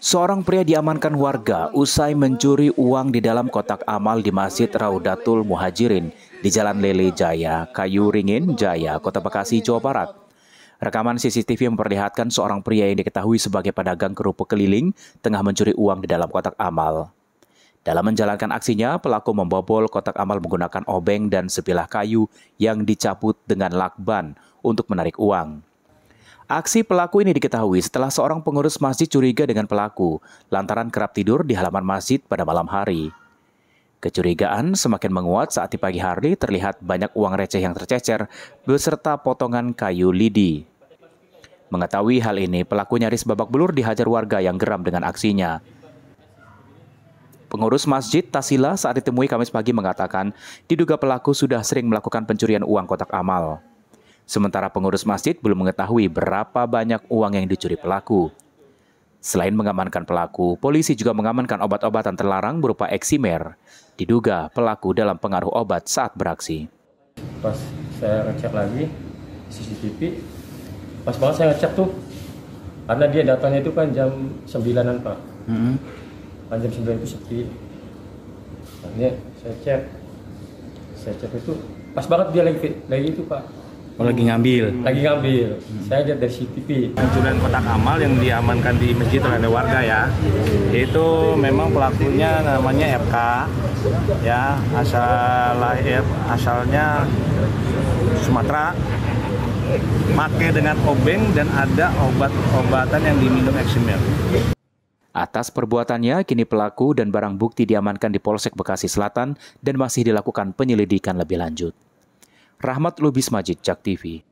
Seorang pria diamankan warga usai mencuri uang di dalam kotak amal di Masjid Raudatul Muhajirin di Jalan Lele Jaya, Kayu Ringin, Jaya, Kota Bekasi, Jawa Barat. Rekaman CCTV memperlihatkan seorang pria yang diketahui sebagai pedagang kerupuk keliling tengah mencuri uang di dalam kotak amal. Dalam menjalankan aksinya, pelaku membobol kotak amal menggunakan obeng dan sebilah kayu yang dicabut dengan lakban untuk menarik uang. Aksi pelaku ini diketahui setelah seorang pengurus masjid curiga dengan pelaku lantaran kerap tidur di halaman masjid pada malam hari. Kecurigaan semakin menguat saat di pagi hari terlihat banyak uang receh yang tercecer beserta potongan kayu lidi. Mengetahui hal ini, pelaku nyaris babak belur dihajar warga yang geram dengan aksinya. Pengurus masjid Tasila saat ditemui Kamis pagi mengatakan diduga pelaku sudah sering melakukan pencurian uang kotak amal. Sementara pengurus masjid belum mengetahui berapa banyak uang yang dicuri pelaku. Selain mengamankan pelaku, polisi juga mengamankan obat-obatan terlarang berupa eksimer. Diduga pelaku dalam pengaruh obat saat beraksi. Pas saya ngecek lagi CCTV, pas banget saya ngecek tuh, karena dia datangnya itu kan jam 9-an Pak. Mm -hmm. Kan jam 9 itu sepi. ini saya cek, saya cek itu pas banget dia lagi, lagi itu Pak Oh, lagi ngambil. Lagi ngambil. Hmm. Saya lihat dari CCTV. Pencurian kotak amal yang diamankan di masjid oleh warga ya. Itu memang pelakunya namanya FK. Ya, asal lahir asalnya Sumatera. Pakai dengan obeng dan ada obat-obatan yang diminum eksimil. Atas perbuatannya, kini pelaku dan barang bukti diamankan di Polsek Bekasi Selatan dan masih dilakukan penyelidikan lebih lanjut. Rahmat Lubis Majid, Jak TV.